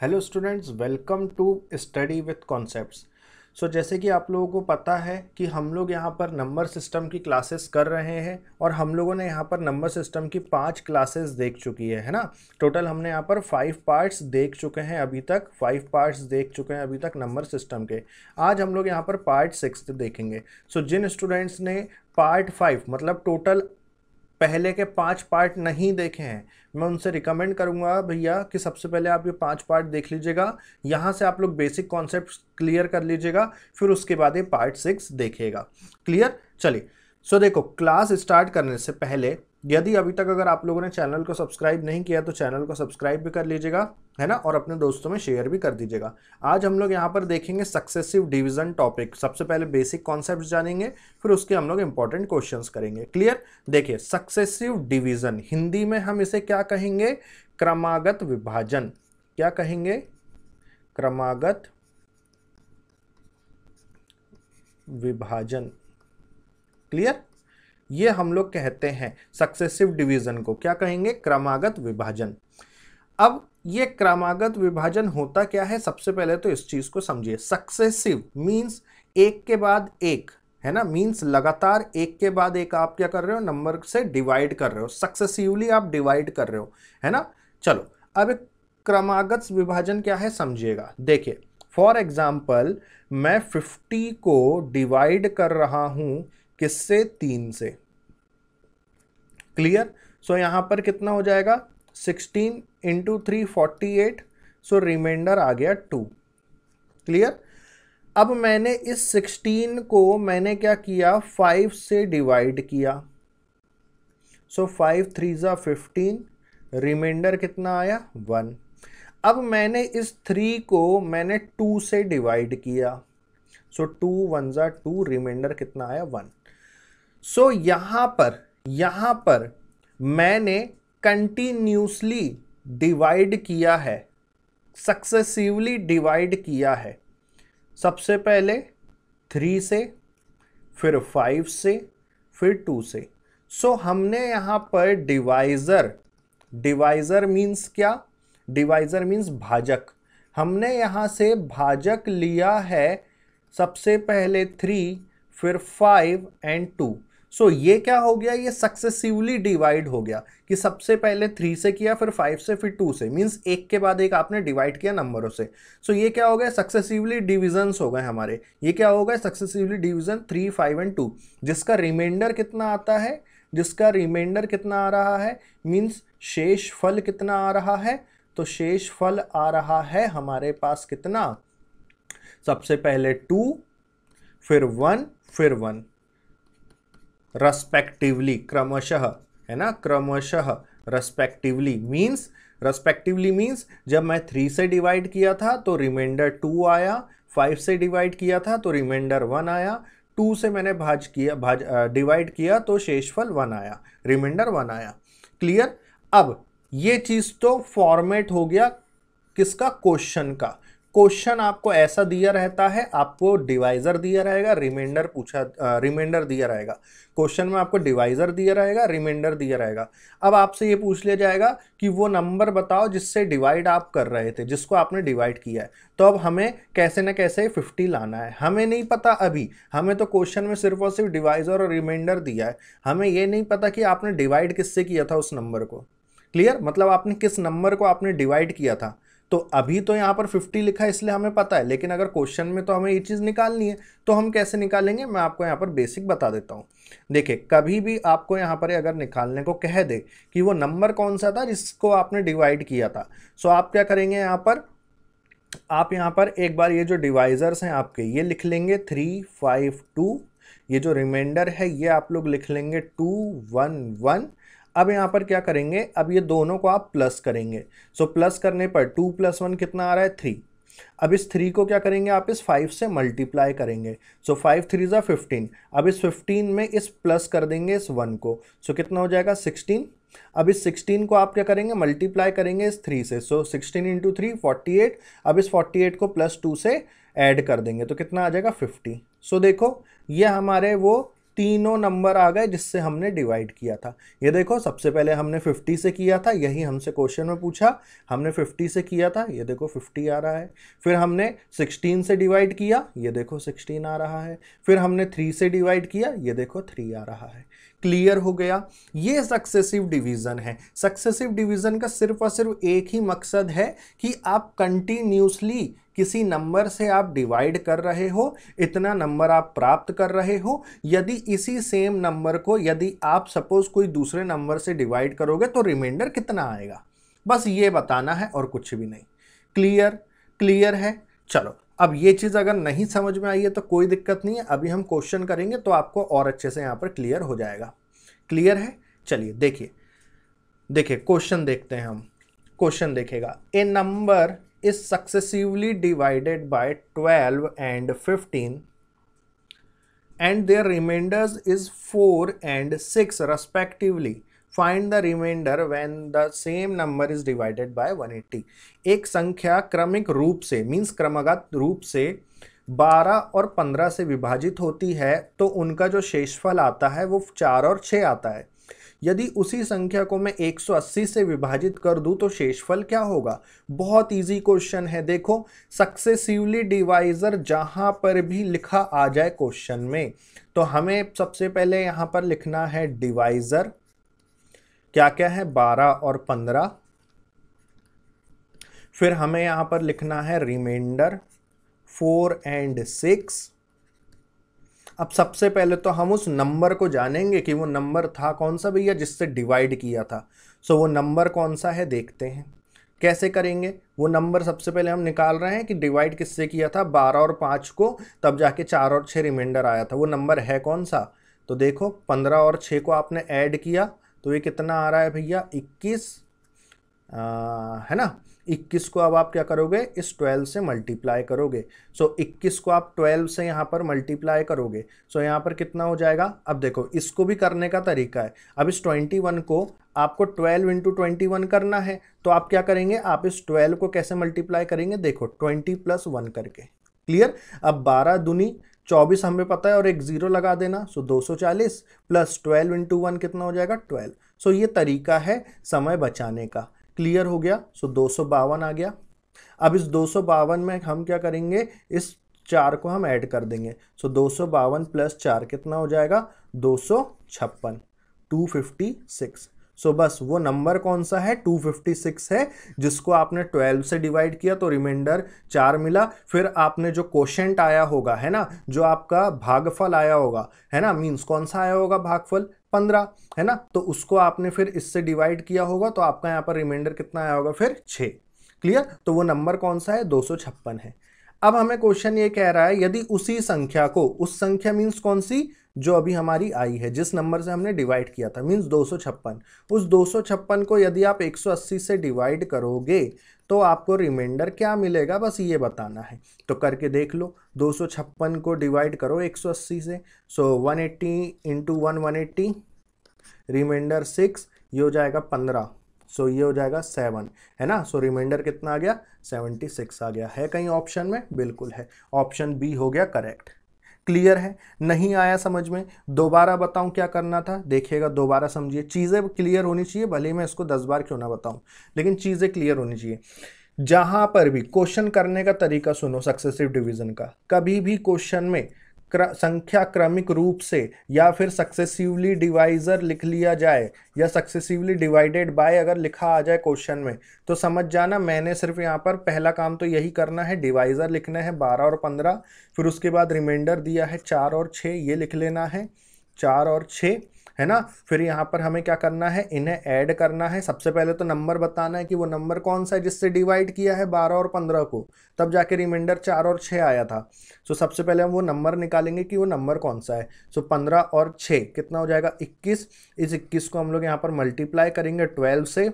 Hello students welcome to study with concepts so जैसे कि आप लोगों को पता है कि हम लोग यहाँ पर नंबर सिस्टम की क्लासेस कर रहे हैं और हम लोगों ने यहाँ पर नंबर सिस्टम की पांच क्लासेस देख चुकी है है ना टोटल हमने यहाँ पर फाइव पार्ट्स देख चुके हैं अभी तक फाइव पार्ट्स देख चुके हैं अभी तक नंबर सिस्टम के आज हम लोग यहाँ पर पार्ट सिक्स देखेंगे सो so, जिन स्टूडेंट्स ने पार्ट फाइव मतलब टोटल पहले के पाँच पार्ट नहीं देखे हैं मैं उनसे रिकमेंड करूँगा भैया कि सबसे पहले आप ये पाँच पार्ट देख लीजिएगा यहाँ से आप लोग बेसिक कॉन्सेप्ट क्लियर कर लीजिएगा फिर उसके बाद ये पार्ट सिक्स देखेगा क्लियर चलिए सो so, देखो क्लास स्टार्ट करने से पहले यदि अभी तक अगर आप लोगों ने चैनल को सब्सक्राइब नहीं किया तो चैनल को सब्सक्राइब भी कर लीजिएगा है ना और अपने दोस्तों में शेयर भी कर दीजिएगा आज हम लोग यहाँ पर देखेंगे सक्सेसिव डिवीजन टॉपिक सबसे पहले बेसिक कॉन्सेप्ट जानेंगे फिर उसके हम लोग इंपॉर्टेंट क्वेश्चन करेंगे क्लियर देखिए सक्सेसिव डिविजन हिंदी में हम इसे क्या कहेंगे क्रमागत विभाजन क्या कहेंगे क्रमागत विभाजन क्लियर ये हम लोग कहते हैं सक्सेसिव डिवीजन को क्या कहेंगे क्रमागत विभाजन अब ये क्रमागत विभाजन होता क्या है सबसे पहले तो इस चीज़ को समझिए सक्सेसिव मींस एक के बाद एक है ना मींस लगातार एक के बाद एक आप क्या कर रहे हो नंबर से डिवाइड कर रहे हो सक्सेसिवली आप डिवाइड कर रहे हो है ना चलो अब एक क्रमागत विभाजन क्या है समझिएगा देखिए फॉर एग्जाम्पल मैं फिफ्टी को डिवाइड कर रहा हूँ किससे तीन से क्लियर सो so, यहाँ पर कितना हो जाएगा sixteen into three forty eight so remainder आ गया टू क्लियर अब मैंने इस सिक्सटीन को मैंने क्या किया फाइव से डिवाइड किया सो फाइव थ्री ज़ा फिफ्टीन रिमाइंडर कितना आया वन अब मैंने इस थ्री को मैंने टू से डिवाइड किया सो टू वन ज़ा टू रिमाइंडर कितना आया वन सो so, यहाँ पर यहाँ पर मैंने कंटिन्यूसली डिवाइड किया है सक्सेसिवली डिवाइड किया है सबसे पहले थ्री से फिर फाइव से फिर टू से सो so, हमने यहाँ पर डिवाइज़र डिवाइज़र मीन्स क्या डिवाइज़र मीन्स भाजक हमने यहाँ से भाजक लिया है सबसे पहले थ्री फिर फाइव एंड टू सो ये क्या हो गया ये सक्सेसिवली डिवाइड हो गया कि सबसे पहले थ्री से किया फिर फाइव से फिर टू से मीन्स एक के बाद एक आपने डिवाइड किया नंबरों से सो so, ये क्या हो गया सक्सेसिवली डिविजन्स हो गए हमारे ये क्या हो गया successively division three five and two जिसका रिमाइंडर कितना आता है जिसका रिमाइंडर कितना आ रहा है मीन्स शेष फल कितना आ रहा है तो शेष फल आ रहा है हमारे पास कितना सबसे पहले टू फिर वन फिर वन रेस्पेक्टिवली क्रमशः है ना क्रमशः रेस्पेक्टिवली मीन्स रेस्पेक्टिवली मीन्स जब मैं थ्री से डिवाइड किया था तो रिमाइंडर टू आया फाइव से डिवाइड किया था तो रिमाइंडर वन आया टू से मैंने भाज किया भाज डिवाइड किया तो शेषफल वन आया रिमाइंडर वन आया क्लियर अब ये चीज़ तो फॉर्मेट हो गया किसका क्वेश्चन का क्वेश्चन आपको ऐसा दिया रहता है आपको डिवाइजर दिया रहेगा रिमाइंडर पूछा रिमाइंडर दिया रहेगा क्वेश्चन में आपको डिवाइजर दिया रहेगा रिमाइंडर दिया रहेगा अब आपसे ये पूछ लिया जाएगा कि वो नंबर बताओ जिससे डिवाइड आप कर रहे थे जिसको आपने डिवाइड किया है तो अब हमें कैसे ना कैसे फिफ्टी लाना है हमें नहीं पता अभी हमें तो क्वेश्चन में सिर्फ और सिर्फ डिवाइजर और रिमाइंडर दिया है हमें ये नहीं पता कि आपने डिवाइड किससे किया था उस नंबर को क्लियर मतलब आपने किस नंबर को आपने डिवाइड किया था तो अभी तो यहाँ पर 50 लिखा है इसलिए हमें पता है लेकिन अगर क्वेश्चन में तो हमें ये चीज़ निकालनी है तो हम कैसे निकालेंगे मैं आपको यहाँ पर बेसिक बता देता हूँ देखिए कभी भी आपको यहाँ पर अगर निकालने को कह दे कि वो नंबर कौन सा था जिसको आपने डिवाइड किया था सो आप क्या करेंगे यहाँ पर आप यहाँ पर एक बार ये जो डिवाइज़र्स हैं आपके ये लिख लेंगे थ्री फाइव टू ये जो रिमाइंडर है ये आप लोग लिख लेंगे टू वन वन अब यहाँ पर क्या करेंगे अब ये दोनों को आप प्लस करेंगे सो प्लस करने पर टू प्लस वन कितना आ रहा है थ्री अब इस थ्री को क्या करेंगे आप इस फाइव से मल्टीप्लाई करेंगे सो फाइव थ्री ज़ा फिफ्टीन अब इस फिफ्टीन में इस प्लस कर देंगे इस वन को सो so, कितना हो जाएगा सिक्सटीन अब इस 16 को आप क्या करेंगे मल्टीप्लाई करेंगे इस 3 से so so, 16 into three forty अब इस 48 को प्लस टू से ऐड कर देंगे तो कितना आ जाएगा 50 सो so, देखो ये हमारे वो तीनों नंबर आ गए जिससे हमने डिवाइड किया था ये देखो सबसे पहले हमने 50 से किया था यही हमसे क्वेश्चन में पूछा हमने 50 से किया था ये देखो 50 आ रहा है फिर हमने 16 से डिवाइड किया ये देखो 16 आ रहा है फिर हमने 3 से डिवाइड किया ये देखो 3 आ रहा है क्लियर हो गया ये सक्सेसिव डिवीज़न है सक्सेसिव डिवीज़न का सिर्फ और सिर्फ एक ही मकसद है कि आप कंटिन्यूसली किसी नंबर से आप डिवाइड कर रहे हो इतना नंबर आप प्राप्त कर रहे हो यदि इसी सेम नंबर को यदि आप सपोज कोई दूसरे नंबर से डिवाइड करोगे तो रिमाइंडर कितना आएगा बस ये बताना है और कुछ भी नहीं क्लियर क्लियर है चलो अब ये चीज़ अगर नहीं समझ में आई है तो कोई दिक्कत नहीं है अभी हम क्वेश्चन करेंगे तो आपको और अच्छे से यहाँ पर क्लियर हो जाएगा क्लियर है चलिए देखिए देखिए क्वेश्चन देखते हैं हम क्वेश्चन देखेगा a number is successively divided by 12 and 15 and their remainders is 4 and 6 respectively. Find the remainder when the same number is divided by 180 एक संख्या क्रमिक रूप से मीन्स क्रमगत रूप से 12 और 15 से विभाजित होती है तो उनका जो शेषफल आता है वो चार और छः आता है यदि उसी संख्या को मैं 180 से विभाजित कर दूं तो शेषफल क्या होगा बहुत इजी क्वेश्चन है देखो सक्सेसिवली डिवाइजर जहां पर भी लिखा आ जाए क्वेश्चन में तो हमें सबसे पहले यहां पर लिखना है डिवाइजर क्या क्या है 12 और 15 फिर हमें यहां पर लिखना है रिमाइंडर 4 एंड 6 अब सबसे पहले तो हम उस नंबर को जानेंगे कि वो नंबर था कौन सा भैया जिससे डिवाइड किया था सो वो नंबर कौन सा है देखते हैं कैसे करेंगे वो नंबर सबसे पहले हम निकाल रहे हैं कि डिवाइड किससे किया था बारह और पाँच को तब जाके चार और छः रिमाइंडर आया था वो नंबर है कौन सा तो देखो पंद्रह और छः को आपने ऐड किया तो ये कितना आ रहा है भैया इक्कीस है ना 21 को अब आप क्या करोगे इस 12 से मल्टीप्लाई करोगे सो so, 21 को आप 12 से यहाँ पर मल्टीप्लाई करोगे सो so, यहाँ पर कितना हो जाएगा अब देखो इसको भी करने का तरीका है अब इस 21 को आपको 12 इंटू ट्वेंटी करना है तो आप क्या करेंगे आप इस 12 को कैसे मल्टीप्लाई करेंगे देखो 20 प्लस वन करके क्लियर अब बारह दुनी चौबीस हमें पता है और एक ज़ीरो लगा देना सो दो सौ चालीस प्लस ट्वेल्व इंटू वन कितना हो जाएगा ट्वेल्व सो ये तरीका है समय बचाने का क्लियर हो गया सो दो आ गया अब इस दो में हम क्या करेंगे इस चार को हम ऐड कर देंगे सो दो प्लस चार कितना हो जाएगा दो सौ छप्पन टू फिफ्टी सिक्स सो बस वो नंबर कौन सा है 256 है जिसको आपने 12 से डिवाइड किया तो रिमाइंडर चार मिला फिर आपने जो क्वेश्चन आया होगा है ना जो आपका भागफल आया होगा है ना मीन्स कौन सा आया होगा भागफल पंद्रह है ना तो उसको आपने फिर इससे डिवाइड किया होगा तो आपका यहाँ पर रिमाइंडर कितना आया होगा फिर छः क्लियर तो वो नंबर कौन सा है दो है अब हमें क्वेश्चन ये कह रहा है यदि उसी संख्या को उस संख्या मीन्स कौन सी जो अभी हमारी आई है जिस नंबर से हमने डिवाइड किया था मीन्स दो उस दो को यदि आप 180 से डिवाइड करोगे तो आपको रिमाइंडर क्या मिलेगा बस ये बताना है तो करके देख लो दो को डिवाइड करो 180 से so one eighty into one one eighty remainder six ये हो जाएगा पंद्रह सो so, ये हो जाएगा सेवन है ना सो so, रिमाइंडर कितना आ गया सेवेंटी सिक्स आ गया है कहीं ऑप्शन में बिल्कुल है ऑप्शन बी हो गया करेक्ट क्लियर है नहीं आया समझ में दोबारा बताऊं क्या करना था देखिएगा दोबारा समझिए चीज़ें क्लियर होनी चाहिए भले ही मैं इसको दस बार क्यों ना बताऊं लेकिन चीज़ें क्लियर होनी चाहिए जहाँ पर भी क्वेश्चन करने का तरीका सुनो सक्सेसिव डिवीज़न का कभी भी क्वेश्चन में क्र, संख्या क्रमिक रूप से या फिर सक्सेसिवली डिवाइजर लिख लिया जाए या सक्सेसिवली डिवाइडेड बाय अगर लिखा आ जाए क्वेश्चन में तो समझ जाना मैंने सिर्फ यहाँ पर पहला काम तो यही करना है डिवाइजर लिखना है बारह और पंद्रह फिर उसके बाद रिमाइंडर दिया है चार और छः ये लिख लेना है चार और छः है ना फिर यहाँ पर हमें क्या करना है इन्हें ऐड करना है सबसे पहले तो नंबर बताना है कि वो नंबर कौन सा है जिससे डिवाइड किया है बारह और पंद्रह को तब जाके रिमाइंडर चार और छः आया था सो सबसे पहले हम वो नंबर निकालेंगे कि वो नंबर कौन सा है सो पंद्रह और छः कितना हो जाएगा इक्कीस इस इक्कीस को हम लोग यहाँ पर मल्टीप्लाई करेंगे ट्वेल्व से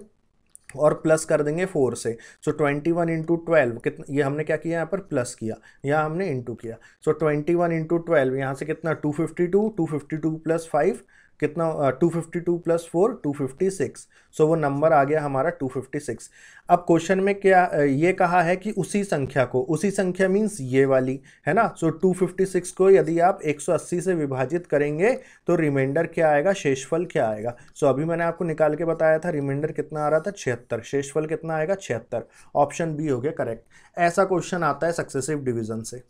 और प्लस कर देंगे फोर से so twenty one into twelve कितना ये हमने क्या किया यहाँ पर प्लस किया यहाँ हमने इंटू किया so twenty one into twelve यहाँ से कितना two fifty two two fifty two plus five कितना two fifty two plus four two fifty six so वो नंबर आ गया हमारा टू फिफ्टी सिक्स अब क्वेश्चन में क्या ये कहा है कि उसी संख्या को उसी संख्या मीन्स ये वाली है ना सो टू फिफ्टी सिक्स को यदि आप एक सौ अस्सी से विभाजित करेंगे तो रिमाइंडर क्या आएगा शेषफल क्या आएगा सो so, अभी मैंने आपको निकाल के बताया था रिमाइंडर कितना आ रहा था छिहत्तर शेषफल कितना आएगा छिहत्तर ऑप्शन बी हो गया करेक्ट ऐसा क्वेश्चन आता है सक्सेसिव डिविजन से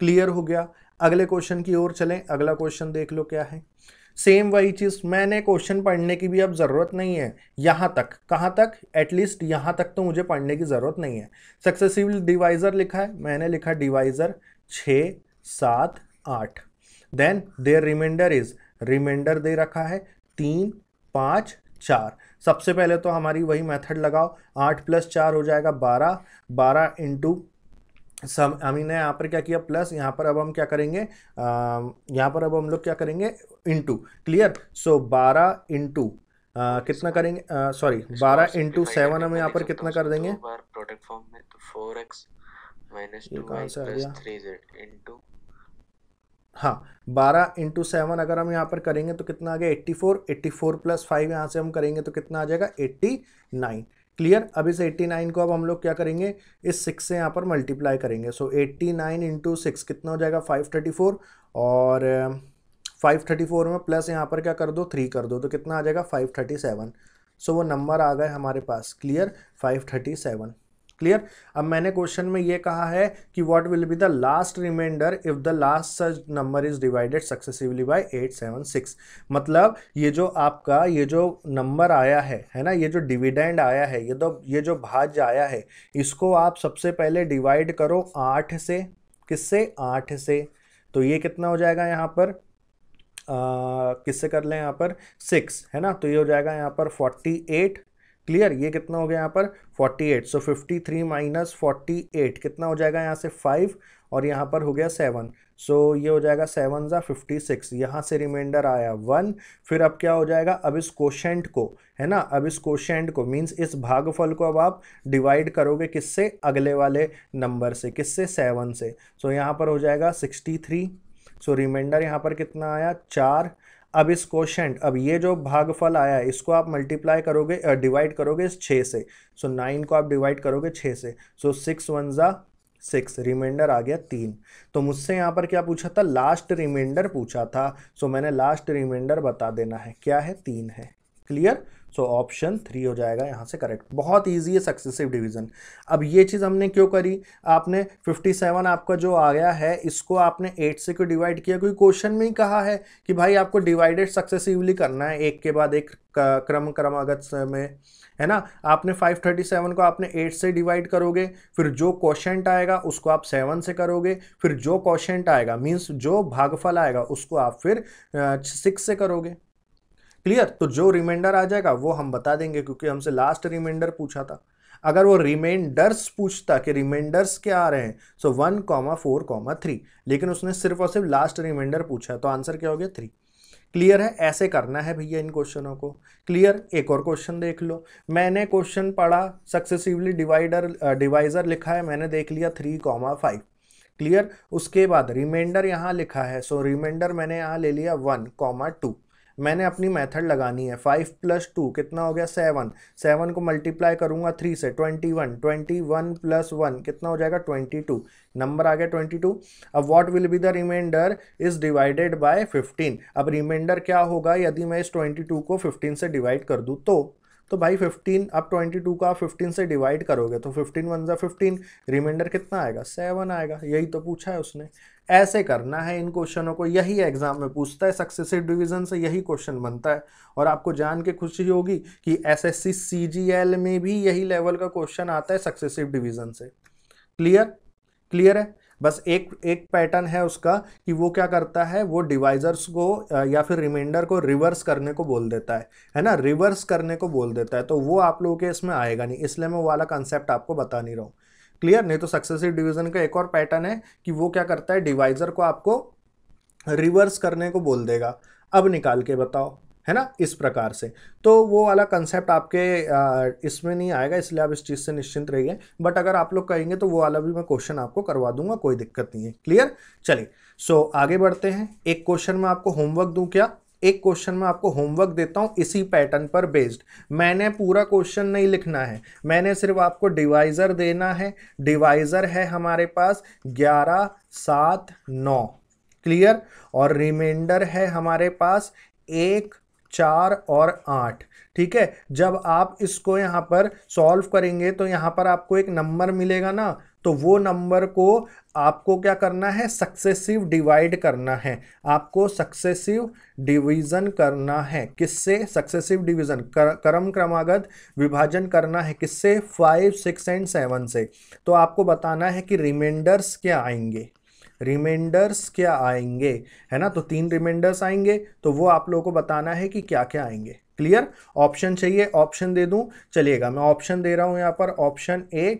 क्लियर हो गया अगले क्वेश्चन की ओर चलें अगला क्वेश्चन देख लो क्या है सेम वही चीज़ मैंने क्वेश्चन पढ़ने की भी अब ज़रूरत नहीं है यहाँ तक कहाँ तक एटलीस्ट यहाँ तक तो मुझे पढ़ने की ज़रूरत नहीं है सक्सेसिव डिवाइज़र लिखा है मैंने लिखा डिवाइज़र छः सात आठ then their remainder is remainder दे रखा है तीन पाँच चार सबसे पहले तो हमारी वही मेथड लगाओ आठ प्लस चार हो जाएगा बारह बारह इंटू सब हमने यहाँ पर क्या किया प्लस यहाँ पर अब हम क्या करेंगे यहाँ पर अब हम लोग क्या करेंगे इंटू क्लियर सो बारह इंटू कितना करेंगे सॉरी बारह इंटू सेवन हम यहाँ पर कितना कर देंगे तो हाँ बारह इंटू सेवन अगर हम यहाँ पर करेंगे तो कितना आ गया eighty four eighty four plus five यहाँ से हम करेंगे तो कितना आ जाएगा एट्टी नाइन क्लियर अब इस 89 को अब हम लोग क्या करेंगे इस सिक्स से यहाँ पर मल्टीप्लाई करेंगे so eighty nine into six कितना हो जाएगा फाइव थर्टी फोर और फाइव थर्टी फोर में प्लस यहाँ पर क्या कर दो थ्री कर दो तो कितना आ जाएगा फाइव थर्टी सेवन सो वो नंबर आ गए हमारे पास clear five thirty seven clear अब मैंने क्वेश्चन में ये कहा है कि what will be the last remainder if the last such number is divided successively by six मतलब ये जो आपका ये जो नंबर आया है है ना ये जो डिविडेंड आया है ये तो ये जो भाज्य आया है इसको आप सबसे पहले डिवाइड करो आठ से किससे आठ से तो ये कितना हो जाएगा यहाँ पर किससे कर लें यहाँ पर सिक्स है ना तो ये हो जाएगा यहाँ पर फोर्टी एट क्लियर ये कितना हो गया यहाँ पर 48 सो 53 थ्री माइनस फोर्टी कितना हो जाएगा यहाँ से 5 और यहाँ पर हो गया 7 सो so, ये हो जाएगा सेवन ज़ा 56 सिक्स यहाँ से रिमाइंडर आया वन फिर अब क्या हो जाएगा अब इस कोशेंट को है ना अब इस कोशेंट को मींस इस भागफल को अब आप डिवाइड करोगे किससे अगले वाले नंबर से किससे सेवन से सो so, यहाँ पर हो जाएगा सिक्सटी थ्री सो रिमाइंडर यहाँ पर कितना आया चार अब इस क्वेश्चन अब ये जो भागफल आया है इसको आप मल्टीप्लाई करोगे डिवाइड करोगे इस छः से सो so, नाइन को आप डिवाइड करोगे छः से सो सिक्स वन ज़ा सिक्स रिमाइंडर आ गया तीन तो मुझसे यहाँ पर क्या पूछा था लास्ट रिमाइंडर पूछा था सो so, मैंने लास्ट रिमाइंडर बता देना है क्या है तीन है क्लियर सो ऑप्शन थ्री हो जाएगा यहाँ से करेक्ट बहुत ईजी है सक्सेसिव डिवीज़न अब ये चीज़ हमने क्यों करी आपने 57 आपका जो आ गया है इसको आपने 8 से क्यों डिवाइड किया क्योंकि क्वेश्चन में ही कहा है कि भाई आपको डिवाइडेड सक्सेसिवली करना है एक के बाद एक क्रम क्रमागत में है ना आपने 537 को आपने 8 से डिवाइड करोगे फिर जो क्वेश्चन आएगा उसको आप 7 से करोगे फिर जो क्वेश्चन आएगा मीन्स जो भागफल आएगा उसको आप फिर 6 से करोगे क्लियर तो जो रिमाइंडर आ जाएगा वो हम बता देंगे क्योंकि हमसे लास्ट रिमाइंडर पूछा था अगर वो रिमाइंडर्स पूछता कि रिमाइंडर्स क्या आ रहे हैं so one comma four comma three लेकिन उसने सिर्फ और सिर्फ लास्ट रिमाइंडर पूछा तो आंसर क्या हो गया थ्री क्लियर है ऐसे करना है भैया इन क्वेश्चनों को क्लियर एक और क्वेश्चन देख लो मैंने क्वेश्चन पढ़ा सक्सेसिवली डिवाइडर डिवाइजर लिखा है मैंने देख लिया थ्री कॉमा फाइव क्लियर उसके बाद रिमाइंडर यहाँ लिखा है सो so, रिमाइंडर मैंने यहाँ ले लिया वन कॉमा टू मैंने अपनी मेथड लगानी है फाइव प्लस टू कितना हो गया सेवन सेवन को मल्टीप्लाई करूंगा थ्री से twenty one twenty one plus one कितना हो जाएगा ट्वेंटी टू नंबर आ गया ट्वेंटी टू अब what will be the remainder is divided by fifteen अब रिमाइंडर क्या होगा यदि मैं इस ट्वेंटी टू को फिफ्टीन से डिवाइड कर दूँ तो तो भाई 15 अब 22 का आप 15 से डिवाइड करोगे तो 15 वन ज़ा फिफ्टीन रिमाइंडर कितना आएगा सेवन आएगा यही तो पूछा है उसने ऐसे करना है इन क्वेश्चनों को यही एग्ज़ाम में पूछता है सक्सेसिव डिवीज़न से यही क्वेश्चन बनता है और आपको जान के खुशी होगी कि एसएससी सीजीएल में भी यही लेवल का क्वेश्चन आता है सक्सेसिव डिवीज़न से क्लियर क्लियर है बस एक एक पैटर्न है उसका कि वो क्या करता है वो डिवाइजर्स को या फिर रिमाइंडर को रिवर्स करने को बोल देता है है ना रिवर्स करने को बोल देता है तो वो आप लोगों के इसमें आएगा नहीं इसलिए मैं वो वाला कंसेप्ट आपको बता नहीं रहा हूँ क्लियर नहीं तो सक्सेसिव डिवीजन का एक और पैटर्न है कि वो क्या करता है डिवाइजर को आपको रिवर्स करने को बोल देगा अब निकाल के बताओ है ना इस प्रकार से तो वो वाला कंसेप्ट आपके इसमें नहीं आएगा इसलिए आप इस चीज़ से निश्चिंत रहिए बट अगर आप लोग कहेंगे तो वो वाला भी मैं क्वेश्चन आपको करवा दूंगा कोई दिक्कत नहीं है क्लियर चलिए सो so, आगे बढ़ते हैं एक क्वेश्चन मैं आपको होमवर्क दूं क्या एक क्वेश्चन में आपको होमवर्क देता हूँ इसी पैटर्न पर बेस्ड मैंने पूरा क्वेश्चन नहीं लिखना है मैंने सिर्फ आपको डिवाइज़र देना है डिवाइज़र है हमारे पास ग्यारह सात नौ क्लियर और रिमाइंडर है हमारे पास एक चार और आठ ठीक है जब आप इसको यहाँ पर सॉल्व करेंगे तो यहाँ पर आपको एक नंबर मिलेगा ना तो वो नंबर को आपको क्या करना है सक्सेसिव डिवाइड करना है आपको सक्सेसिव डिवीजन करना है किससे सक्सेसिव डिवीजन कर, क्रम क्रमागत विभाजन करना है किससे फाइव सिक्स एंड सेवन से तो आपको बताना है कि रिमाइंडर्स क्या आएंगे रिमाइंडर्स क्या आएंगे है ना तो तीन रिमाइंडर्स आएंगे तो वो आप लोगों को बताना है कि क्या क्या आएंगे क्लियर ऑप्शन चाहिए ऑप्शन दे दूं चलिएगा मैं ऑप्शन दे रहा हूं यहां पर option A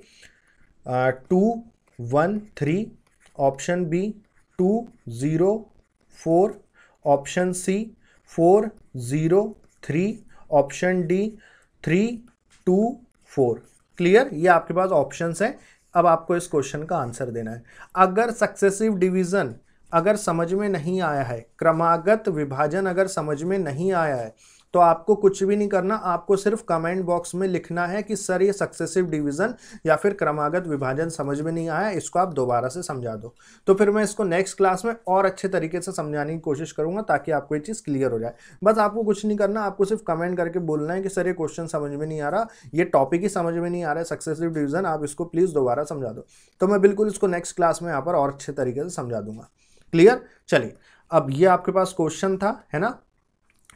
two one three option B two zero four option C four zero three option D three two four clear ये आपके पास ऑप्शंस हैं अब आपको इस क्वेश्चन का आंसर देना है अगर सक्सेसिव डिवीज़न अगर समझ में नहीं आया है क्रमागत विभाजन अगर समझ में नहीं आया है तो आपको कुछ भी नहीं करना आपको सिर्फ कमेंट बॉक्स में लिखना है कि सर ये सक्सेसिव डिवीज़न या फिर क्रमागत विभाजन समझ में नहीं आया इसको आप दोबारा से समझा दो तो फिर मैं इसको नेक्स्ट क्लास में और अच्छे तरीके से समझाने की कोशिश करूँगा ताकि आपको ये चीज़ क्लियर हो जाए बस आपको कुछ नहीं करना आपको सिर्फ कमेंट करके बोलना है कि सर ये क्वेश्चन समझ में नहीं आ रहा ये टॉपिक ही समझ में नहीं आ रहा है सक्सेसिव डिवीज़न आप इसको प्लीज़ दोबारा समझा दो तो मैं बिल्कुल इसको नेक्स्ट क्लास में यहाँ पर और अच्छे तरीके से समझा दूंगा क्लियर चलिए अब ये आपके पास क्वेश्चन था है ना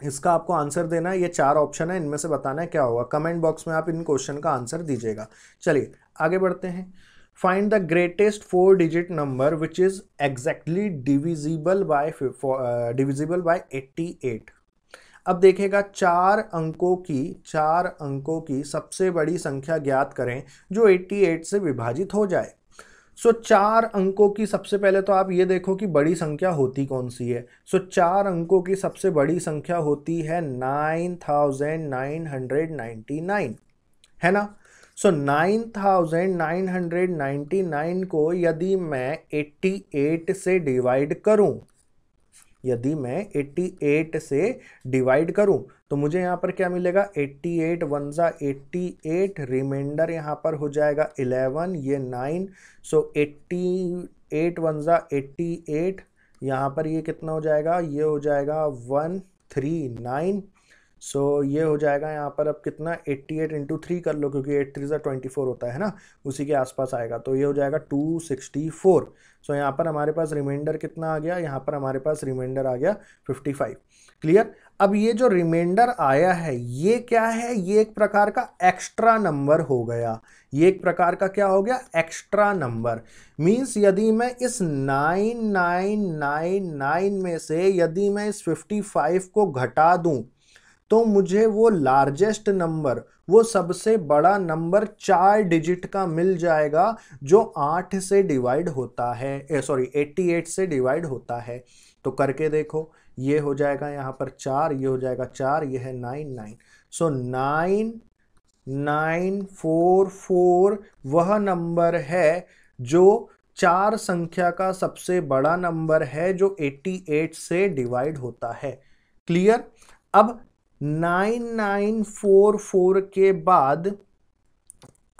इसका आपको आंसर देना है ये चार ऑप्शन है इनमें से बताना है क्या होगा कमेंट बॉक्स में आप इन क्वेश्चन का आंसर दीजिएगा चलिए आगे बढ़ते हैं find the greatest four digit number which is exactly divisible by divisible by 88 अब देखेगा चार अंकों की चार अंकों की सबसे बड़ी संख्या ज्ञात करें जो 88 से विभाजित हो जाए सो चार अंकों की सबसे पहले तो आप ये देखो कि बड़ी संख्या होती कौन सी है सो चार अंकों की सबसे बड़ी संख्या होती है nine thousand nine hundred ninety nine है ना so nine thousand nine hundred ninety nine को यदि मैं एट्टी एट से डिवाइड करूं यदि मैं 88 से डिवाइड करूं तो मुझे यहाँ पर क्या मिलेगा 88 एट वन ज़ा एट्टी रिमाइंडर यहाँ पर हो जाएगा 11 ये 9 सो 88 एट वन ज़ा एट्टी यहाँ पर ये कितना हो जाएगा ये हो जाएगा one three nine so so, ये हो जाएगा यहाँ पर अब कितना 88 एट इंटू थ्री कर लो क्योंकि एट थ्री ज़ा ट्वेंटी फोर होता है ना उसी के आसपास आएगा तो ये हो जाएगा 264 सो so, यहाँ पर हमारे पास रिमाइंडर कितना आ गया यहाँ पर हमारे पास रिमाइंडर आ गया 55 क्लियर अब ये जो रिमाइंडर आया है ये क्या है ये एक प्रकार का एक्स्ट्रा नंबर हो गया ये एक प्रकार का क्या हो गया एक्स्ट्रा नंबर मीन्स यदि मैं इस नाइन नाइन नाइन नाइन में से यदि मैं इस 55 को घटा दूँ तो मुझे वो लार्जेस्ट नंबर वो सबसे बड़ा नंबर चार डिजिट का मिल जाएगा जो आठ से डिवाइड होता है सॉरी एट्टी एट से डिवाइड होता है तो करके देखो ये हो जाएगा यहाँ पर चार ये हो जाएगा चार ये है nine nine so nine nine four four वह नंबर है जो चार संख्या का सबसे बड़ा नंबर है जो 88 से डिवाइड होता है क्लियर अब 9944 के बाद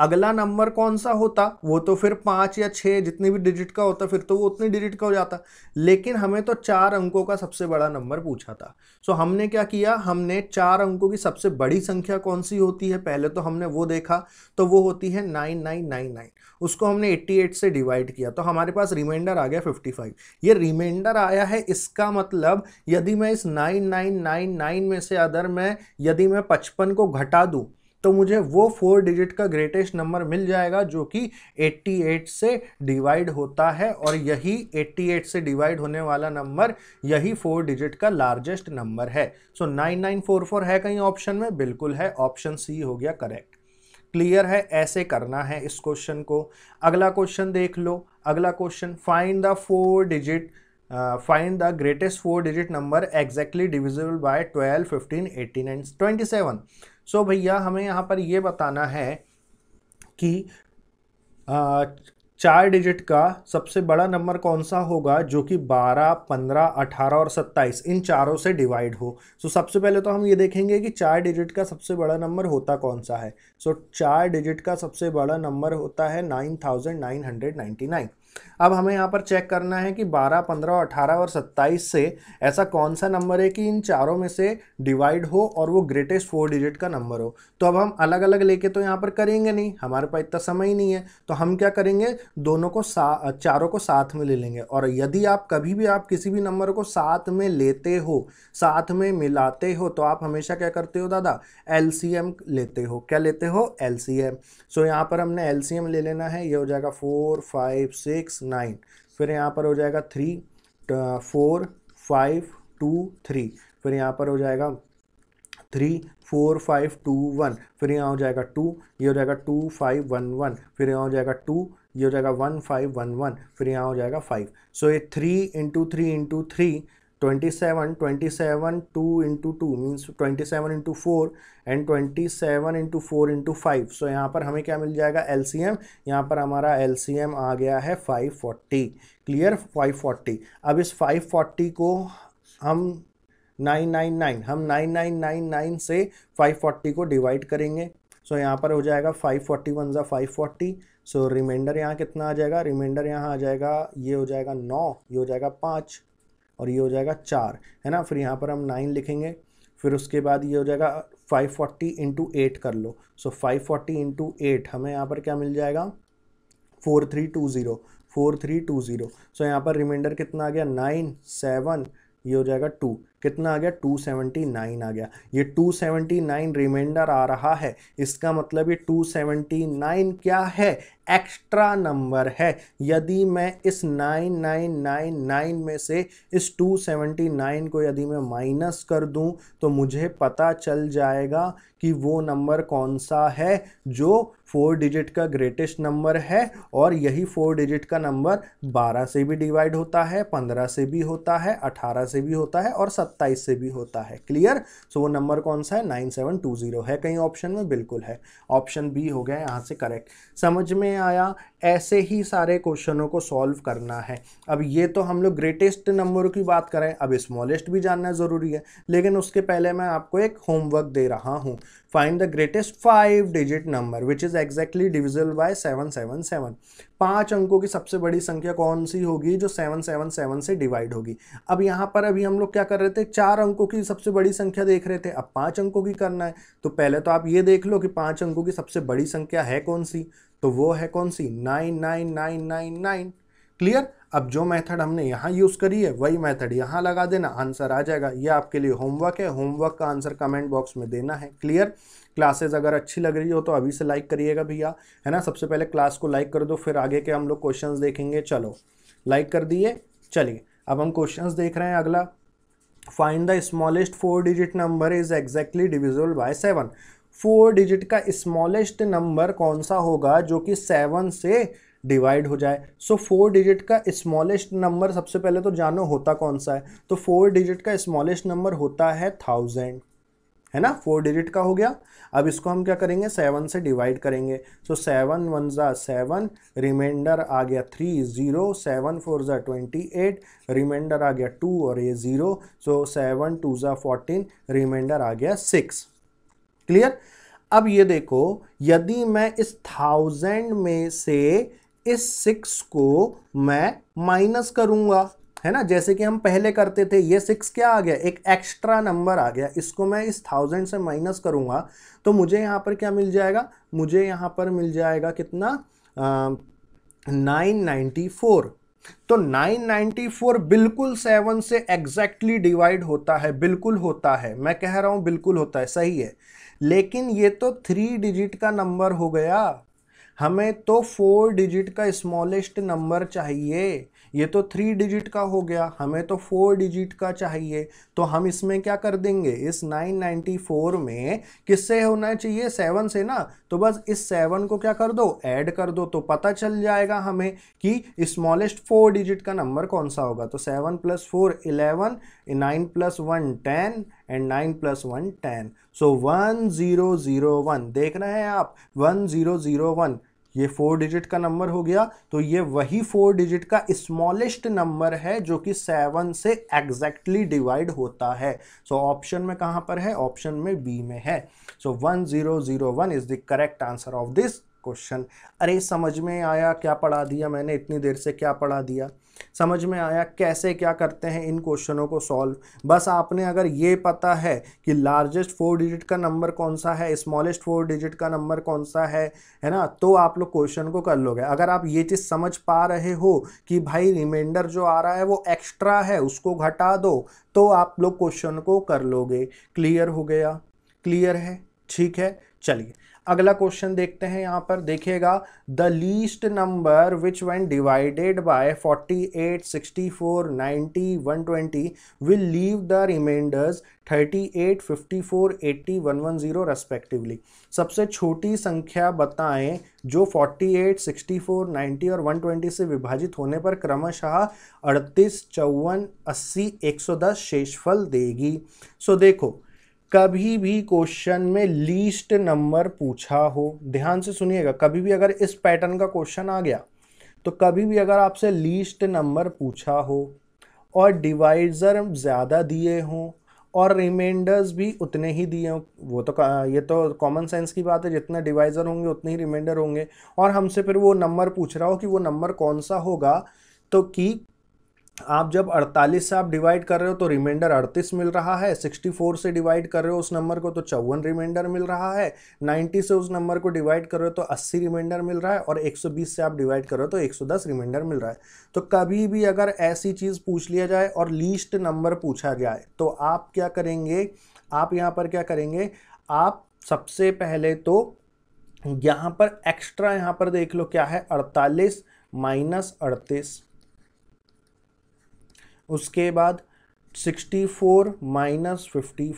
अगला नंबर कौन सा होता वो तो फिर पाँच या छः जितनी भी डिजिट का होता फिर तो वो उतनी डिजिट का हो जाता लेकिन हमें तो चार अंकों का सबसे बड़ा नंबर पूछा था सो हमने क्या किया हमने चार अंकों की सबसे बड़ी संख्या कौन सी होती है पहले तो हमने वो देखा तो वो होती है नाइन नाइन नाइन नाइन उसको हमने 88 से डिवाइड किया तो हमारे पास रिमाइंडर आ गया 55 ये रिमाइंडर आया है इसका मतलब यदि मैं इस 9999 में से अदर मैं यदि मैं 55 को घटा दूँ तो मुझे वो फोर डिजिट का ग्रेटेस्ट नंबर मिल जाएगा जो कि 88 से डिवाइड होता है और यही 88 से डिवाइड होने वाला नंबर यही फोर डिजिट का लार्जेस्ट नंबर है सो so, 9944 है कहीं ऑप्शन में बिल्कुल है ऑप्शन सी हो गया करेक्ट क्लियर है ऐसे करना है इस क्वेश्चन को अगला क्वेश्चन देख लो अगला question find the four digit find the greatest four digit number exactly divisible by 12, 15, 18 and 27 so so भैया हमें यहाँ पर ये बताना है कि चार डिजिट का सबसे बड़ा नंबर कौन सा होगा जो कि 12, 15, 18 और 27 इन चारों से डिवाइड हो सो so, सबसे पहले तो हम ये देखेंगे कि चार डिजिट का सबसे बड़ा नंबर होता कौन सा है सो so, चार डिजिट का सबसे बड़ा नंबर होता है 9999 अब हमें यहाँ पर चेक करना है कि 12, 15, 18 और 27 से ऐसा कौन सा नंबर है कि इन चारों में से डिवाइड हो और वो ग्रेटेस्ट फोर डिजिट का नंबर हो तो अब हम अलग अलग लेके तो यहाँ पर करेंगे नहीं हमारे पास इतना समय ही नहीं है तो हम क्या करेंगे दोनों को सा चारों को साथ में ले लेंगे और यदि आप कभी भी आप किसी भी नंबर को साथ में लेते हो साथ में मिलाते हो तो आप हमेशा क्या करते हो दादा एल लेते हो क्या लेते हो एल सो यहाँ पर हमने एल ले लेना है ये हो जाएगा four five six six nine फिर यहाँ पर हो जाएगा three four five two three फिर यहाँ पर हो जाएगा three four five two one फिर यहाँ हो जाएगा टू ये हो जाएगा टू फाइव वन वन फिर यहाँ हो जाएगा टू ये हो जाएगा वन फाइव वन वन फिर यहाँ हो जाएगा फाइव सो ये three into three into three twenty seven twenty seven two into two means twenty seven into four and twenty seven into four into five so यहाँ पर हमें क्या मिल जाएगा एल सी एम यहाँ पर हमारा एल सी एम आ गया है five forty clear five forty अब इस फाइव फोर्टी को हम नाइन नाइन नाइन हम नाइन नाइन नाइन नाइन से फाइव फोर्टी को डिवाइड करेंगे सो so, यहाँ पर हो जाएगा फाइव फोर्टी वन ज़ा फाइव फोर्टी सो रिमाइंडर यहाँ कितना आ जाएगा रिमाइंडर यहाँ आ जाएगा ये हो जाएगा नौ ये हो जाएगा पाँच और ये हो जाएगा चार है ना फिर यहाँ पर हम नाइन लिखेंगे फिर उसके बाद ये हो जाएगा फाइव फोर्टी इंटू एट कर लो so five forty into eight हमें यहाँ पर क्या मिल जाएगा four three two zero four three two zero so यहाँ पर रिमाइंडर कितना आ गया नाइन सेवन ये हो जाएगा टू कितना आ गया 279 आ गया ये 279 रिमाइंडर आ रहा है इसका मतलब ये 279 क्या है एक्स्ट्रा नंबर है यदि मैं इस 9999 में से इस 279 को यदि मैं माइनस कर दूं तो मुझे पता चल जाएगा कि वो नंबर कौन सा है जो फोर डिजिट का ग्रेटेस्ट नंबर है और यही फोर डिजिट का नंबर 12 से भी डिवाइड होता है 15 से भी होता है 18 से भी होता है और सत्ताईस से भी होता है क्लियर सो so, वो नंबर कौन सा है नाइन सेवन टू जीरो है कहीं ऑप्शन में बिल्कुल है ऑप्शन बी हो गया यहाँ से करेक्ट समझ में आया ऐसे ही सारे क्वेश्चनों को सॉल्व करना है अब ये तो हम लोग ग्रेटेस्ट नंबरों की बात करें अब स्मॉलेस्ट भी जानना ज़रूरी है लेकिन उसके पहले मैं आपको एक होमवर्क दे रहा हूँ find the greatest five digit number which is exactly divisible by seven seven seven पाँच अंकों की सबसे बड़ी संख्या कौन सी होगी जो सेवन सेवन सेवन से डिवाइड होगी अब यहाँ पर अभी हम लोग क्या कर रहे थे चार अंकों की सबसे बड़ी संख्या देख रहे थे अब पाँच अंकों की करना है तो पहले तो आप ये देख लो कि पाँच अंकों की सबसे बड़ी संख्या है कौन सी तो वो है कौन सी nine nine nine nine nine clear अब जो मेथड हमने यहाँ यूज़ करी है वही मेथड यहाँ लगा देना आंसर आ जाएगा ये आपके लिए होमवर्क है होमवर्क का आंसर कमेंट बॉक्स में देना है क्लियर क्लासेस अगर अच्छी लग रही हो तो अभी से लाइक करिएगा भैया है ना सबसे पहले क्लास को लाइक कर दो फिर आगे के हम लोग क्वेश्चन देखेंगे चलो लाइक कर दिए चलिए अब हम क्वेश्चन देख रहे हैं अगला find the smallest four digit number is exactly divisible by seven four digit का स्मॉलेस्ट नंबर कौन सा होगा जो कि सेवन से डिवाइड हो जाए सो फोर डिजिट का स्मॉलेस्ट नंबर सबसे पहले तो जानो होता कौन सा है तो फोर डिजिट का स्मॉलेस्ट नंबर होता है थाउजेंड है ना फोर डिजिट का हो गया अब इसको हम क्या करेंगे सेवन से डिवाइड करेंगे सो सेवन वन ज़ा सेवन रिमाइंडर आ गया थ्री ज़ीरो सेवन फोर ज़ा ट्वेंटी एट रिमाइंडर आ गया टू और ये ज़ीरो सो सेवन टू ज़ा फोर्टीन रिमाइंडर आ गया सिक्स क्लियर अब ये देखो यदि मैं इस थाउजेंड में से इस सिक्स को मैं माइनस करूंगा है ना जैसे कि हम पहले करते थे ये सिक्स क्या आ गया एक एक्स्ट्रा नंबर आ गया इसको मैं इस थाउजेंड से माइनस करूंगा तो मुझे यहाँ पर क्या मिल जाएगा मुझे यहाँ पर मिल जाएगा कितना नाइन नाइन्टी फोर तो 994 बिल्कुल सेवन से एग्जैक्टली exactly डिवाइड होता है बिल्कुल होता है मैं कह रहा हूं बिल्कुल होता है सही है लेकिन ये तो थ्री डिजिट का नंबर हो गया हमें तो फोर डिजिट का स्मॉलेस्ट नंबर चाहिए ये तो थ्री डिजिट का हो गया हमें तो फोर डिजिट का चाहिए तो हम इसमें क्या कर देंगे इस 994 में किससे होना चाहिए सेवन से ना तो बस इस सेवन को क्या कर दो ऐड कर दो तो पता चल जाएगा हमें कि स्मॉलेस्ट फोर डिजिट का नंबर कौन सा होगा तो seven plus four eleven nine plus one ten and nine plus one ten so one zero zero one देख रहे हैं आप वन ज़ीरो ज़ीरो वन ये फोर डिजिट का नंबर हो गया तो ये वही फोर डिजिट का स्मॉलेस्ट नंबर है जो कि सेवन से एग्जैक्टली डिवाइड होता है सो so, ऑप्शन में कहाँ पर है ऑप्शन में बी में है so one zero zero one is the correct answer of this question अरे समझ में आया क्या पढ़ा दिया मैंने इतनी देर से क्या पढ़ा दिया समझ में आया कैसे क्या करते हैं इन क्वेश्चनों को सॉल्व बस आपने अगर ये पता है कि लार्जेस्ट फोर डिजिट का नंबर कौन सा है स्मॉलेस्ट फोर डिजिट का नंबर कौन सा है है ना तो आप लोग क्वेश्चन को कर लोगे अगर आप ये चीज़ समझ पा रहे हो कि भाई रिमाइंडर जो आ रहा है वो एक्स्ट्रा है उसको घटा दो तो आप लोग क्वेश्चन को कर लोगे क्लियर हो गया क्लियर है ठीक है चलिए अगला क्वेश्चन देखते हैं यहाँ पर देखिएगा the least number which one divided by 48, 64, 90, 120 will leave the remainders 38, 54, 80, 110 respectively सबसे छोटी संख्या बताएं जो 48, 64, 90 और 120 से विभाजित होने पर क्रमशः अड़तीस चौवन अस्सी एक सौ दस शेषफल देगी सो so, देखो कभी भी क्वेश्चन में लीस्ट नंबर पूछा हो ध्यान से सुनिएगा कभी भी अगर इस पैटर्न का क्वेश्चन आ गया तो कभी भी अगर आपसे लीस्ट नंबर पूछा हो और डिवाइजर ज़्यादा दिए हों और रिमाइंडर्स भी उतने ही दिए हों वो तो ये तो कॉमन सेंस की बात है जितने डिवाइज़र होंगे उतने ही रिमाइंडर होंगे और हमसे फिर वो नंबर पूछ रहा हो कि वो नंबर कौन सा होगा तो कि आप जब 48 से आप डिवाइड कर रहे हो तो रिमाइंडर 38 मिल रहा है 64 से डिवाइड कर रहे हो उस नंबर को तो चौवन रिमाइंडर मिल रहा है 90 से उस नंबर को डिवाइड कर रहे हो तो 80 रिमाइंडर मिल रहा है और 120 से आप डिवाइड कर रहे हो तो 110 रिमाइंडर मिल रहा है तो कभी भी अगर ऐसी चीज़ पूछ लिया जाए और लीस्ट नंबर पूछा जाए तो आप क्या करेंगे आप यहाँ पर क्या करेंगे आप सबसे पहले तो यहाँ पर एक्स्ट्रा यहाँ पर देख लो क्या है अड़तालीस माइनस अड़तीस उसके बाद 64 फोर माइनस फिफ्टी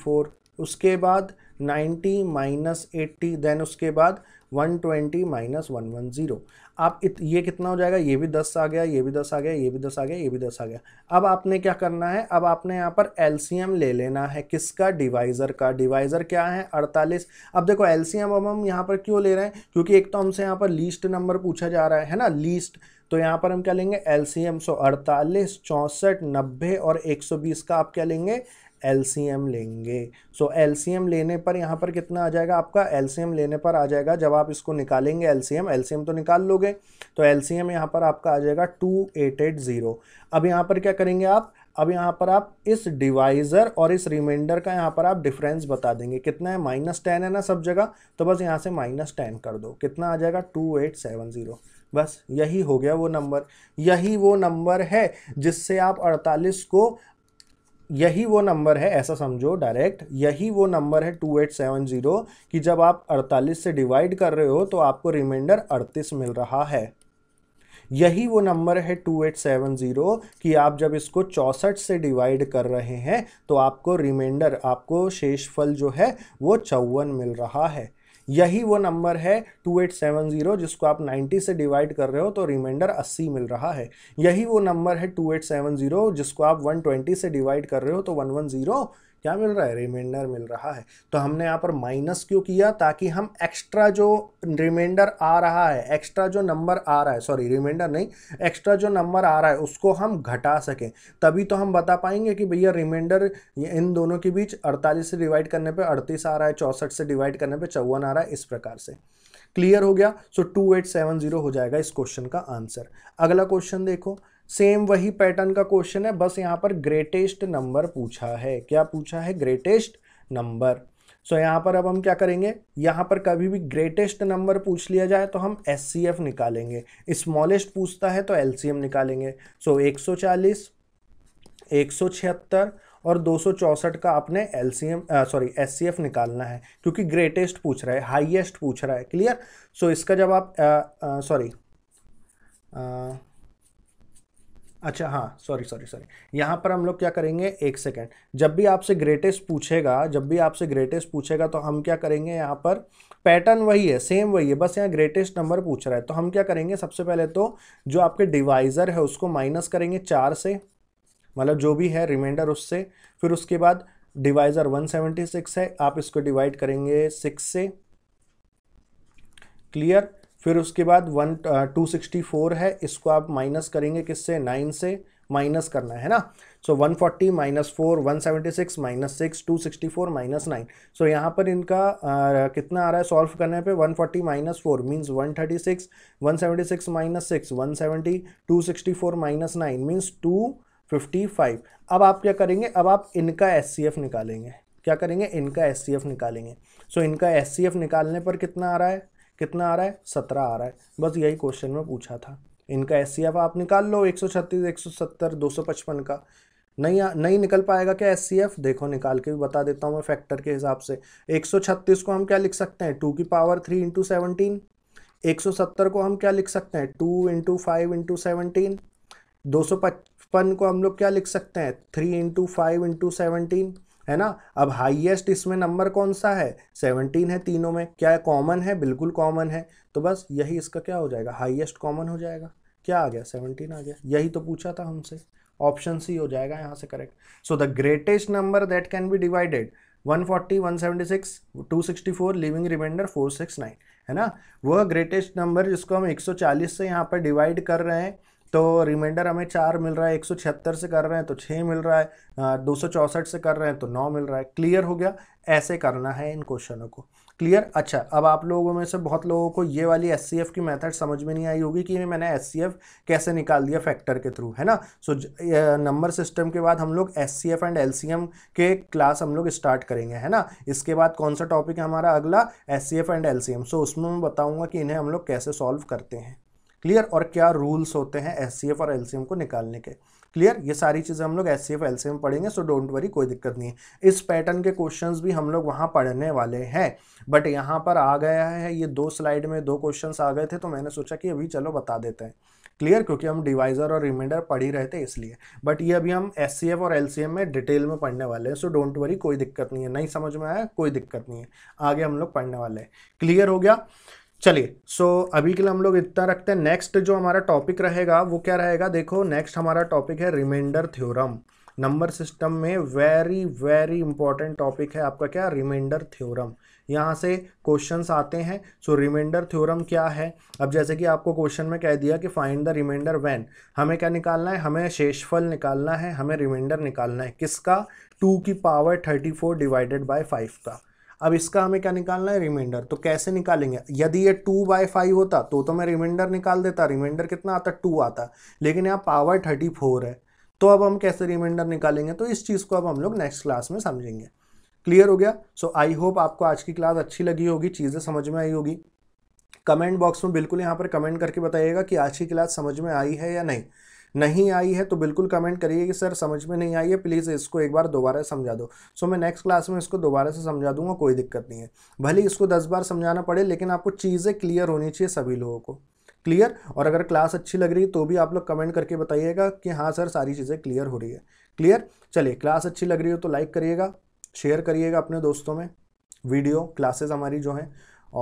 उसके बाद नाइन्टी माइनस एट्टी देन उसके बाद one twenty minus one one zero आप इत, ये कितना हो जाएगा ये भी दस आ गया ये भी दस आ गया ये भी दस आ गया ये भी दस आ गया अब आपने क्या करना है अब आपने यहाँ पर एल ले लेना है किसका डिवाइज़र का डिवाइज़र क्या है अड़तालीस अब देखो एल अब हम यहाँ पर क्यों ले रहे हैं क्योंकि एक तो हमसे यहाँ पर लीस्ट नंबर पूछा जा रहा है है ना लीस्ट तो यहाँ पर हम क्या लेंगे एल सी एम सो अड़तालीस चौंसठ नब्बे और एक सौ बीस का आप क्या लेंगे एल लेंगे सो so, एल लेने पर यहाँ पर कितना आ जाएगा आपका एल लेने पर आ जाएगा जब आप इसको निकालेंगे एल सी तो निकाल लोगे तो एलसीएम यहाँ पर आपका आ जाएगा टू एट एट ज़ीरो अब यहाँ पर क्या करेंगे आप अब यहाँ पर आप इस डिवाइज़र और इस रिमाइंडर का यहाँ पर आप डिफरेंस बता देंगे कितना है माइनस टेन है ना सब जगह तो बस यहाँ से माइनस टेन कर दो कितना आ जाएगा टू एट सेवन ज़ीरो बस यही हो गया वो नंबर यही वो नंबर है जिससे आप अड़तालीस को यही वो नंबर है ऐसा समझो डायरेक्ट यही वो नंबर है टू एट सेवन ज़ीरो कि जब आप अड़तालीस से डिवाइड कर रहे हो तो आपको रिमाइंडर अड़तीस मिल रहा है यही वो नंबर है टू एट सेवन ज़ीरो कि आप जब इसको चौंसठ से डिवाइड कर रहे हैं तो आपको रिमाइंडर आपको शेषफल जो है वो चौवन मिल रहा है यही वो नंबर है टू एट सेवन जीरो जिसको आप नाइन्टी से डिवाइड कर रहे हो तो रिमाइंडर अस्सी मिल रहा है यही वो नंबर है टू एट सेवन जीरो जिसको आप वन ट्वेंटी से डिवाइड कर रहे हो तो वन वन जीरो क्या मिल रहा है रिमाइंडर मिल रहा है तो हमने यहाँ पर माइनस क्यों किया ताकि हम एक्स्ट्रा जो रिमाइंडर आ रहा है एक्स्ट्रा जो नंबर आ रहा है सॉरी रिमाइंडर नहीं एक्स्ट्रा जो नंबर आ रहा है उसको हम घटा सकें तभी तो हम बता पाएंगे कि भैया रिमाइंडर इन दोनों के बीच अड़तालीस से डिवाइड करने पर अड़तीस आ रहा है चौंसठ से डिवाइड करने पर चौवन आ रहा है इस प्रकार से क्लियर हो गया so two eight seven zero हो जाएगा इस क्वेश्चन का आंसर अगला क्वेश्चन देखो सेम वही पैटर्न का क्वेश्चन है बस यहाँ पर ग्रेटेस्ट नंबर पूछा है क्या पूछा है ग्रेटेस्ट नंबर सो so, यहाँ पर अब हम क्या करेंगे यहाँ पर कभी भी ग्रेटेस्ट नंबर पूछ लिया जाए तो हम एस निकालेंगे स्मॉलेस्ट पूछता है तो एल निकालेंगे सो so, सौ छिहत्तर और 264 का आपने एल सॉरी एस निकालना है क्योंकि ग्रेटेस्ट पूछ रहा है हाईएस्ट पूछ रहा है क्लियर सो so, इसका जब आप सॉरी अच्छा हाँ सॉरी सॉरी सॉरी यहाँ पर हम लोग क्या करेंगे एक सेकेंड जब भी आपसे ग्रेटेस्ट पूछेगा जब भी आपसे ग्रेटेस्ट पूछेगा तो हम क्या करेंगे यहाँ पर पैटर्न वही है सेम वही है बस यहाँ ग्रेटेस्ट नंबर पूछ रहा है तो हम क्या करेंगे सबसे पहले तो जो आपके डिवाइज़र है उसको माइनस करेंगे चार से मतलब जो भी है रिमाइंडर उससे फिर उसके बाद डिवाइज़र वन है आप इसको डिवाइड करेंगे सिक्स से क्लियर फिर उसके बाद वन टू सिक्सटी फोर है इसको आप माइनस करेंगे किससे नाइन से माइनस करना है ना so one forty minus four one seventy six minus six two sixty four minus nine so यहाँ पर इनका आ, कितना आ रहा है सॉल्व करने पे one forty minus four means one thirty six one seventy six minus six one seventy two sixty four minus nine means two fifty five अब आप क्या करेंगे अब आप इनका एस सी एफ निकालेंगे क्या करेंगे इनका एस सी एफ निकालेंगे सो so, इनका एस सी एफ निकालने पर कितना आ रहा है कितना आ रहा है सत्रह आ रहा है बस यही क्वेश्चन में पूछा था इनका एस आप निकाल लो एक सौ छत्तीस एक सौ सत्तर दो सौ पचपन का नहीं नहीं निकल पाएगा क्या एस देखो निकाल के भी बता देता हूँ मैं फैक्टर के हिसाब से 136 को हम क्या लिख सकते हैं टू की पावर थ्री इंटू सेवनटीन एक को हम क्या लिख सकते हैं two into five into seventeen दो को हम लोग क्या लिख सकते हैं three into five into seventeen है ना अब हाईएस्ट इसमें नंबर कौन सा है सेवनटीन है तीनों में क्या कॉमन है बिल्कुल कॉमन है तो बस यही इसका क्या हो जाएगा हाईएस्ट कॉमन हो जाएगा क्या आ गया सेवनटीन आ गया यही तो पूछा था हमसे ऑप्शन सी हो जाएगा यहाँ से correct so the greatest number that can be divided 140, 176, 264 leaving remainder 469 है ना वह ग्रेटेस्ट नंबर जिसको हम 140 से यहाँ पर डिवाइड कर रहे हैं तो रिमाइंडर हमें चार मिल रहा है एक से कर रहे हैं तो छः मिल रहा है दो से कर रहे हैं तो नौ मिल रहा है क्लियर हो गया ऐसे करना है इन क्वेश्चनों को क्लियर अच्छा अब आप लोगों में से बहुत लोगों को ये वाली एस की मेथड समझ में नहीं आई होगी कि मैंने एस कैसे निकाल दिया फैक्टर के थ्रू है ना सो नंबर सिस्टम के बाद हम लोग एस एंड एल के क्लास हम लोग स्टार्ट करेंगे है ना इसके बाद कौन सा टॉपिक है हमारा अगला एस एंड एल सो उसमें मैं बताऊँगा कि इन्हें हम लोग कैसे सॉल्व करते हैं क्लियर और क्या रूल्स होते हैं एस और एल को निकालने के क्लियर ये सारी चीज़ें हम लोग S C F L C M पढ़ेंगे सो डोंट वरी कोई दिक्कत नहीं है इस पैटर्न के क्वेश्चंस भी हम लोग वहाँ पढ़ने वाले हैं बट यहाँ पर आ गया है ये दो स्लाइड में दो क्वेश्चंस आ गए थे तो मैंने सोचा कि अभी चलो बता देते हैं क्लियर क्योंकि हम डिवाइजर और रिमाइंडर पढ़ ही रहे थे इसलिए बट ये अभी हम एस और एल में डिटेल में पढ़ने वाले हैं सो डोंट वरी कोई दिक्कत नहीं है नहीं समझ में आया कोई दिक्कत नहीं है आगे हम लोग पढ़ने वाले हैं क्लियर हो गया चलिए सो so, अभी के लिए हम लोग इतना रखते हैं नेक्स्ट जो हमारा टॉपिक रहेगा वो क्या रहेगा देखो नेक्स्ट हमारा टॉपिक है रिमाइंडर थ्योरम नंबर सिस्टम में वेरी वेरी इंपॉर्टेंट टॉपिक है आपका क्या रिमाइंडर थ्योरम यहाँ से क्वेश्चंस आते हैं सो रिमाइंडर थ्योरम क्या है अब जैसे कि आपको क्वेश्चन में कह दिया कि फाइंड द रिमाइंडर वैन हमें क्या निकालना है हमें शेषफल निकालना है हमें रिमाइंडर निकालना है किसका टू की power thirty four divided by five का अब इसका हमें क्या निकालना है रिमाइंडर तो कैसे निकालेंगे यदि ये टू बाय फाइव होता तो तो मैं रिमाइंडर निकाल देता रिमाइंडर कितना आता टू आता लेकिन यहाँ पावर थर्टी फोर है तो अब हम कैसे रिमाइंडर निकालेंगे तो इस चीज़ को अब हम लोग नेक्स्ट क्लास में समझेंगे क्लियर हो गया सो आई होप आपको आज की क्लास अच्छी लगी होगी चीज़ें समझ में आई होगी कमेंट बॉक्स में बिल्कुल यहाँ पर कमेंट करके बताइएगा कि आज की क्लास समझ में आई है या नहीं नहीं आई है तो बिल्कुल कमेंट करिए कि सर समझ में नहीं आई है प्लीज़ इसको एक बार दोबारा समझा दो सो मैं नेक्स्ट क्लास में इसको दोबारा से समझा दूंगा कोई दिक्कत नहीं है भले इसको दस बार समझाना पड़े लेकिन आपको चीज़ें क्लियर होनी चाहिए सभी लोगों को क्लियर और अगर क्लास अच्छी लग रही है तो भी आप लोग कमेंट करके बताइएगा कि हाँ सर सारी चीज़ें क्लियर हो रही है क्लियर चलिए क्लास अच्छी लग रही हो तो लाइक करिएगा शेयर करिएगा अपने दोस्तों में वीडियो क्लासेस हमारी जो हैं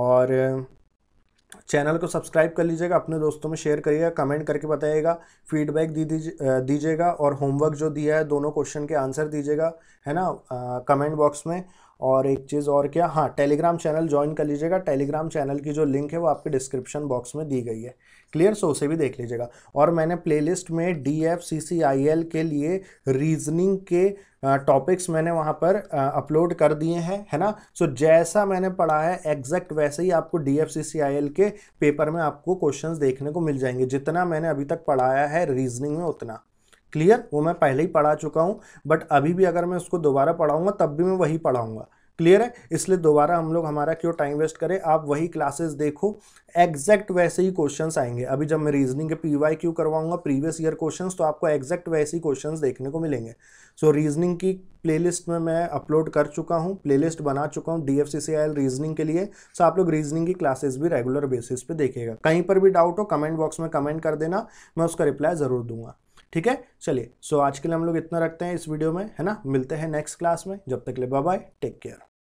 और चैनल को सब्सक्राइब कर लीजिएगा अपने दोस्तों में शेयर करिएगा कमेंट करके बताइएगा फीडबैक दी दीजिएगा और होमवर्क जो दिया है दोनों क्वेश्चन के आंसर दीजिएगा है ना कमेंट बॉक्स में और एक चीज़ और क्या हाँ टेलीग्राम चैनल ज्वाइन कर लीजिएगा टेलीग्राम चैनल की जो लिंक है वो आपके डिस्क्रिप्शन बॉक्स में दी गई है क्लियर सो उसे भी देख लीजिएगा और मैंने प्लेलिस्ट में D F C C I L के लिए रीजनिंग के टॉपिक्स मैंने वहाँ पर अपलोड कर दिए हैं है ना सो so, जैसा मैंने पढ़ा है एग्जैक्ट वैसे ही आपको D F C C I L के पेपर में आपको क्वेश्चंस देखने को मिल जाएंगे जितना मैंने अभी तक पढ़ाया है रीजनिंग में उतना क्लियर वो मैं पहले ही पढ़ा चुका हूँ बट अभी भी अगर मैं उसको दोबारा पढ़ाऊँगा तब भी मैं वही पढ़ाऊँगा क्लियर है इसलिए दोबारा हम लोग हमारा क्यों टाइम वेस्ट करें आप वही क्लासेस देखो एग्जैक्ट वैसे ही क्वेश्चंस आएंगे अभी जब मैं रीजनिंग के पी वाई क्यू करवाऊंगा प्रीवियस ईयर क्वेश्चंस तो आपको एग्जैक्ट वैसे ही क्वेश्चन देखने को मिलेंगे सो so, रीजनिंग की प्लेलिस्ट में मैं अपलोड कर चुका हूँ प्लेलिस्ट बना चुका हूँ D F C C I L reasoning के लिए सो so, आप लोग रीजनिंग की क्लासेस भी रेगुलर बेसिस पर देखेगा कहीं पर भी डाउट हो कमेंट बॉक्स में कमेंट कर देना मैं उसका रिप्लाई ज़रूर दूंगा ठीक है चलिए सो आज के लिए हम लोग इतना रखते हैं इस वीडियो में है ना मिलते हैं नेक्स्ट क्लास में जब तक के लिए बाय टेक केयर